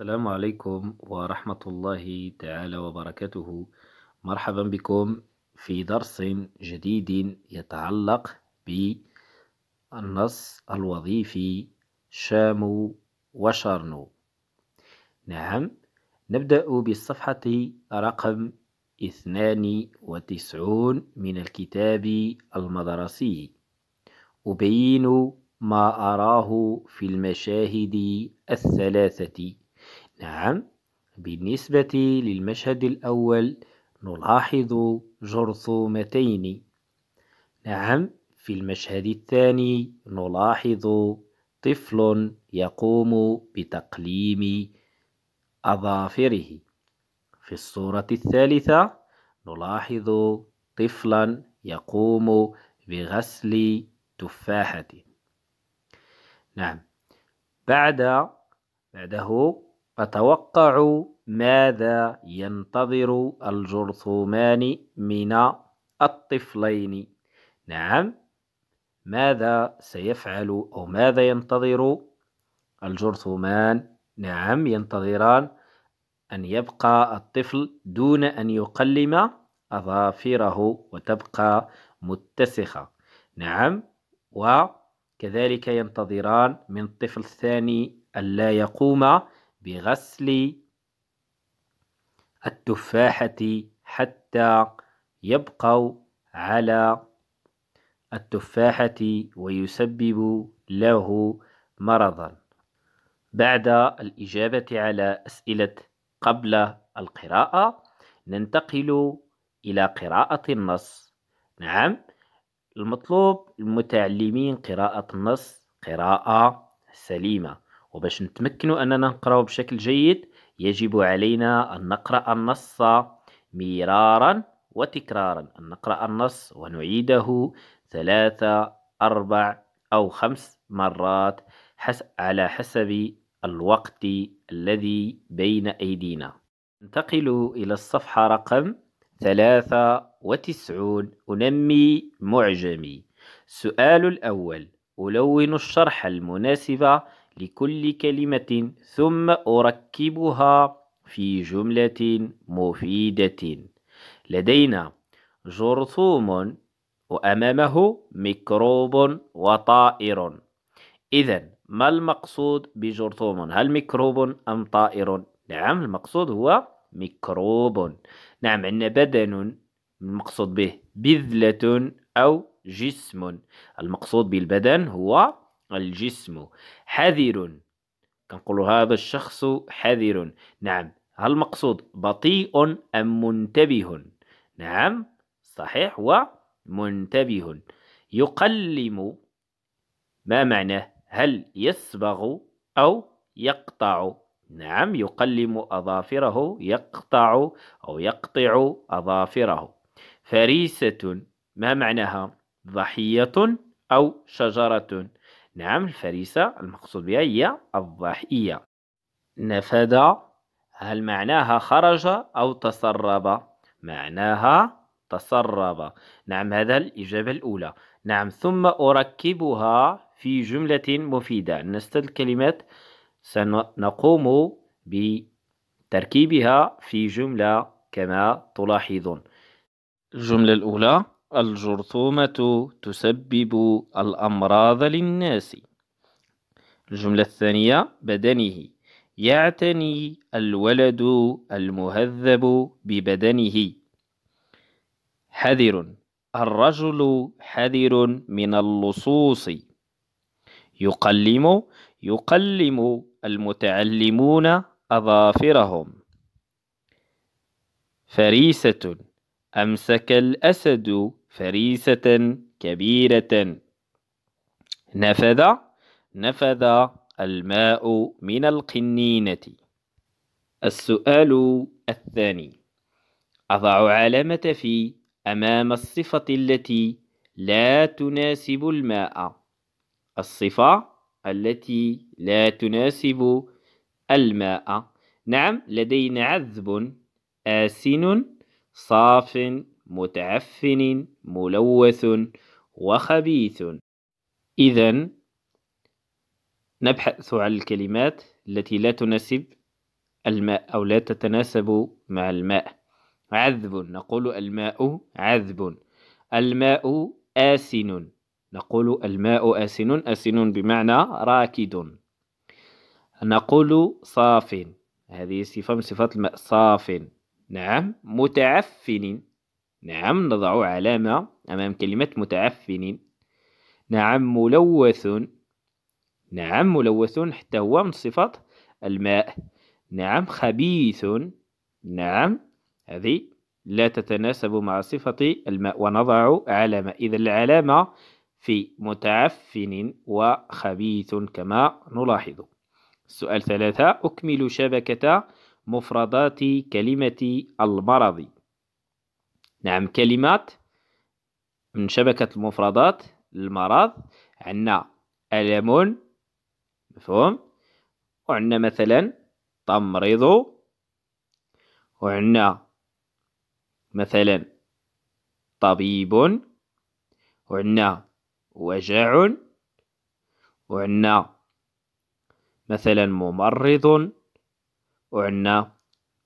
السلام عليكم ورحمة الله تعالى وبركاته مرحبا بكم في درس جديد يتعلق بالنص الوظيفي شام وشارنو نعم نبدأ بالصفحة رقم 92 من الكتاب المدرسي أبين ما أراه في المشاهد الثلاثة نعم بالنسبة للمشهد الأول نلاحظ جرثومتين نعم في المشهد الثاني نلاحظ طفل يقوم بتقليم أظافره في الصورة الثالثة نلاحظ طفلا يقوم بغسل تفاحة نعم بعد بعده فتوقعوا ماذا ينتظر الجرثومان من الطفلين نعم ماذا سيفعل أو ماذا ينتظر الجرثومان نعم ينتظران أن يبقى الطفل دون أن يقلم أظافره وتبقى متسخة نعم وكذلك ينتظران من الطفل الثاني ألا يقوم بغسل التفاحة حتى يبقوا على التفاحة ويسبب له مرضا بعد الإجابة على أسئلة قبل القراءة ننتقل إلى قراءة النص نعم المطلوب المتعلمين قراءة النص قراءة سليمة وباش نتمكنوا أننا نقراو بشكل جيد يجب علينا أن نقرأ النص مرارا وتكرارا أن نقرأ النص ونعيده ثلاثة أربع أو خمس مرات حس على حسب الوقت الذي بين أيدينا ننتقل إلى الصفحة رقم ثلاثة وتسعون أنمي معجمي السؤال الأول ألون الشرح المناسبة لكل كلمة ثم أركبها في جملة مفيدة لدينا جرثوم وأمامه ميكروب وطائر إذا ما المقصود بجرثوم هل ميكروب أم طائر نعم المقصود هو ميكروب نعم عندنا بدن المقصود به بذلة أو جسم المقصود بالبدن هو الجسم حذر كنقولوا هذا الشخص حذر نعم هل المقصود بطيء أم منتبه نعم صحيح ومنتبه يقلم ما معناه هل يصبغ أو يقطع نعم يقلم أظافره يقطع أو يقطع أظافره فريسة ما معناها ضحية أو شجرة نعم الفريسة المقصود بها هي الضحية نفد هل معناها خرج أو تسرب معناها تسرب نعم هذا الإجابة الأولى نعم ثم أركبها في جملة مفيدة نستل الكلمات سنقوم بتركيبها في جملة كما تلاحظون الجملة الأولى الجرثومة تسبب الأمراض للناس الجملة الثانية بدنه يعتني الولد المهذب ببدنه حذر الرجل حذر من اللصوص يقلم يقلم المتعلمون أظافرهم فريسة أمسك الأسد فريسة كبيرة نفذ نفذ الماء من القنينة السؤال الثاني أضع علامة في أمام الصفة التي لا تناسب الماء الصفة التي لا تناسب الماء نعم لدينا عذب آسن صاف متعفن ملوث وخبيث إذا نبحث عن الكلمات التي لا تناسب الماء أو لا تتناسب مع الماء عذب نقول الماء عذب الماء آسن نقول الماء آسن آسن بمعنى راكد نقول صاف هذه صفة من صفات الماء صاف نعم متعفن نعم نضع علامة أمام كلمة متعفن نعم ملوث نعم ملوث حتى هو من صفات الماء نعم خبيث نعم هذه لا تتناسب مع صفة الماء ونضع علامة إذا العلامة في متعفن وخبيث كما نلاحظ السؤال ثلاثة أكمل شبكة مفردات كلمة المرض نعم كلمات من شبكة المفردات المرض عندنا ألم مفهوم وعندنا مثلا تمرض وعندنا مثلا طبيب وعندنا وجع وعندنا مثلا ممرض وعندنا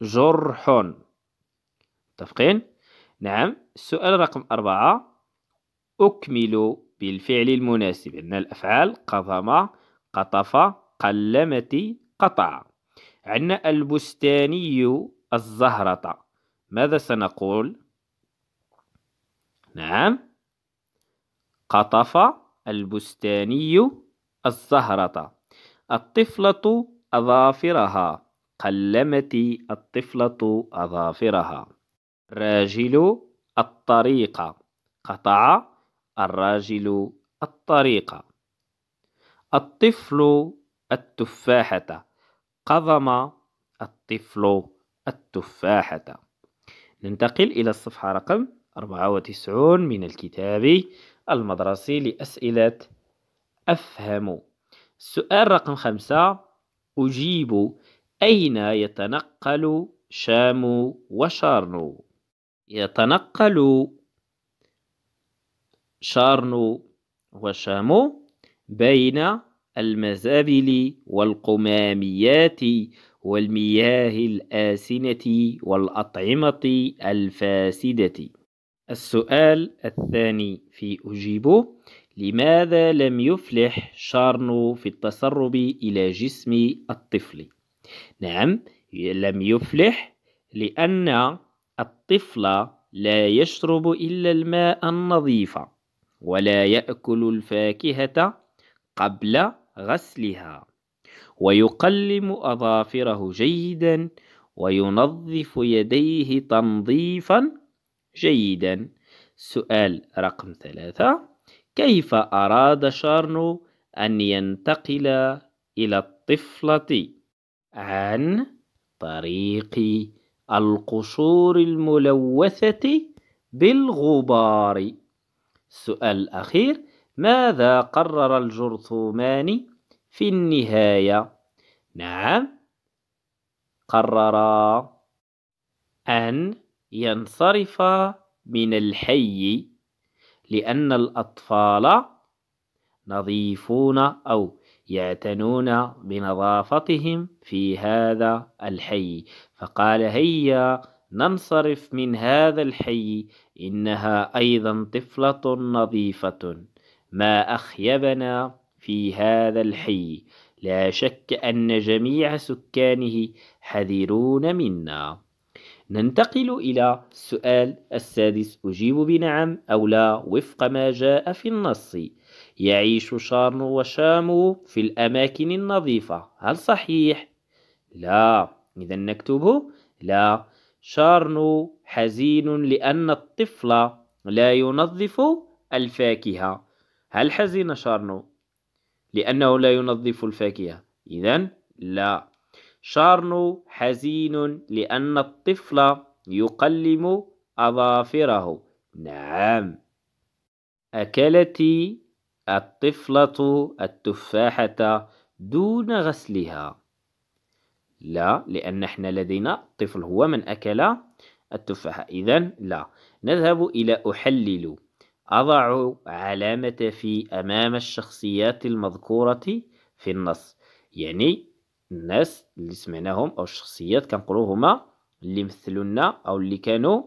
جرح متفقين نعم السؤال رقم أربعة أكمل بالفعل المناسب إن الأفعال قضم قطف قلمت قطع عندنا البستاني الزهرة ماذا سنقول نعم قطف البستاني الزهرة الطفلة أظافرها قلمت الطفلة أظافرها الراجل الطريق قطع الراجل الطريق الطفل التفاحة قضم الطفل التفاحة ننتقل إلى الصفحة رقم 94 من الكتاب المدرسي لأسئلة أفهم السؤال رقم خمسة أجيب أين يتنقل شام وشارنو يتنقل شارنو وشامو بين المزابل والقماميات والمياه الآسنة والأطعمة الفاسدة السؤال الثاني في أجيبه لماذا لم يفلح شارنو في التسرب إلى جسم الطفل؟ نعم لم يفلح لأن الطفل لا يشرب إلا الماء النظيف ولا يأكل الفاكهة قبل غسلها ويقلم أظافره جيدا وينظف يديه تنظيفا جيدا سؤال رقم ثلاثة كيف أراد شارنو أن ينتقل إلى الطفلة عن طريق القشور الملوثة بالغبار السؤال الأخير ماذا قرر الجرثومان في النهاية؟ نعم قرر أن ينصرف من الحي لأن الأطفال نظيفون أو يعتنون بنظافتهم في هذا الحي فقال هيا ننصرف من هذا الحي إنها أيضا طفلة نظيفة ما أخيبنا في هذا الحي لا شك أن جميع سكانه حذرون منا ننتقل إلى السؤال السادس أجيب بنعم أو لا وفق ما جاء في النص يعيش شارن وشامو في الأماكن النظيفة هل صحيح؟ لا إذا نكتبه لا شارن حزين لأن الطفل لا ينظف الفاكهة هل حزين شارنو؟ لأنه لا ينظف الفاكهة إذا لا شارنو حزين لأن الطفل يقلم أظافره نعم أكلتي الطفلة التفاحة دون غسلها لا لأن احنا لدينا الطفل هو من أكل التفاحة إذا لا نذهب إلى أحلل أضع علامة في أمام الشخصيات المذكورة في النص يعني الناس اللي سمعناهم أو الشخصيات كنقولوا هما اللي مثلونا أو اللي كانوا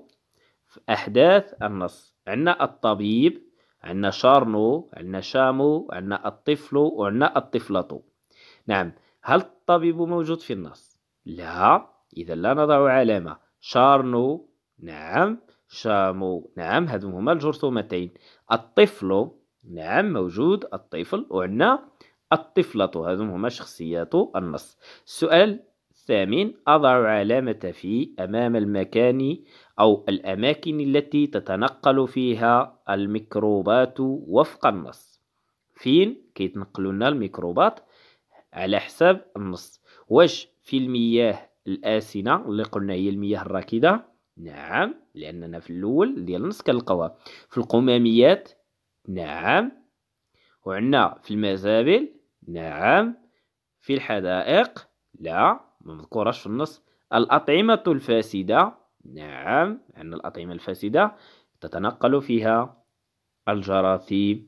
في أحداث النص عندنا الطبيب عندنا شارنو عندنا شامو عندنا الطفل وعندنا الطفلة نعم هل الطبيب موجود في النص لا إذا لا نضع علامة شارنو نعم شامو نعم هذو هما الجرثومتين الطفل نعم موجود الطفل وعندنا الطفلة هذو هما شخصيات النص السؤال الثامن أضع علامة في أمام المكان أو الأماكن التي تتنقل فيها الميكروبات وفق النص فين كي لنا الميكروبات على حساب النص واش في المياه الآسنة اللي قلنا هي المياه الراكدة نعم لأننا في الأول ديال النص كنلقاوها في القماميات نعم وعندنا في المزابل نعم في الحدائق لا مذكورش في النص الأطعمة الفاسدة نعم أن الأطعمة الفاسدة تتنقل فيها الجراثيم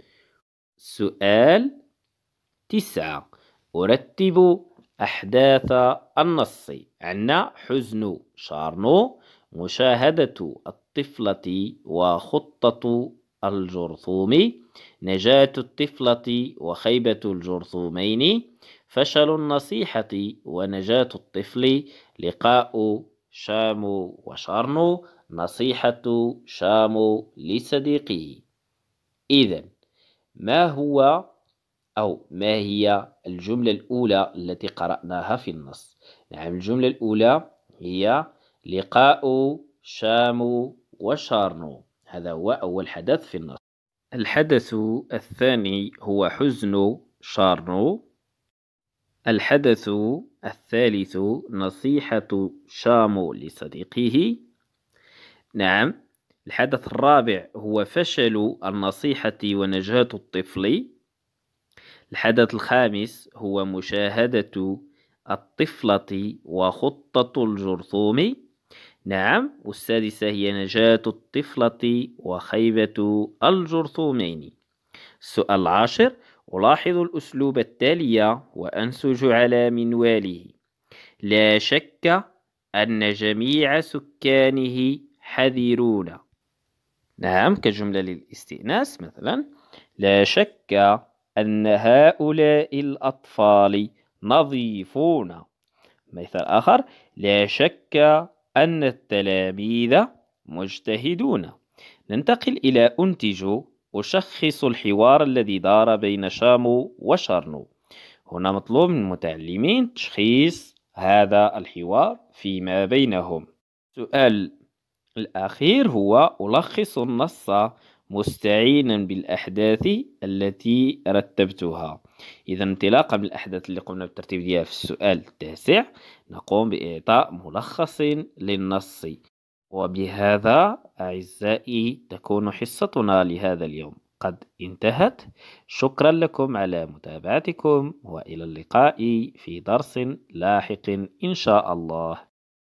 سؤال تسعة أرتب أحداث النص عندنا حزن شارنو مشاهدة الطفلة وخطة الجرثوم نجاة الطفلة وخيبة الجرثومين فشل النصيحة ونجاة الطفل لقاء شام وشارنو نصيحة شام لصديقه إذا ما هو أو ما هي الجملة الأولى التي قرأناها في النص نعم الجملة الأولى هي لقاء شام وشارنو هذا هو أول حدث في النص الحدث الثاني هو حزن شارنو الحدث الثالث نصيحة شامو لصديقه نعم الحدث الرابع هو فشل النصيحة ونجاة الطفل الحدث الخامس هو مشاهدة الطفلة وخطة الجرثوم نعم والسادسة هي نجاة الطفلة وخيبة الجرثومين السؤال العاشر ألاحظ الأسلوب التالي وأنسج على منواله لا شك أن جميع سكانه حذرون نعم كجملة للاستئناس مثلا لا شك أن هؤلاء الأطفال نظيفون مثال آخر لا شك أن التلاميذ مجتهدون ننتقل إلى أنتج أشخص الحوار الذي دار بين شامو وشارنو هنا مطلوب من المتعلمين تشخيص هذا الحوار فيما بينهم السؤال الأخير هو ألخص النص مستعينا بالأحداث التي رتبتها إذا انطلاقا من الأحداث اللي قمنا بالترتيب ديالها في السؤال التاسع نقوم بإعطاء ملخص للنص وبهذا أعزائي تكون حصتنا لهذا اليوم قد انتهت شكرا لكم على متابعتكم وإلى اللقاء في درس لاحق إن شاء الله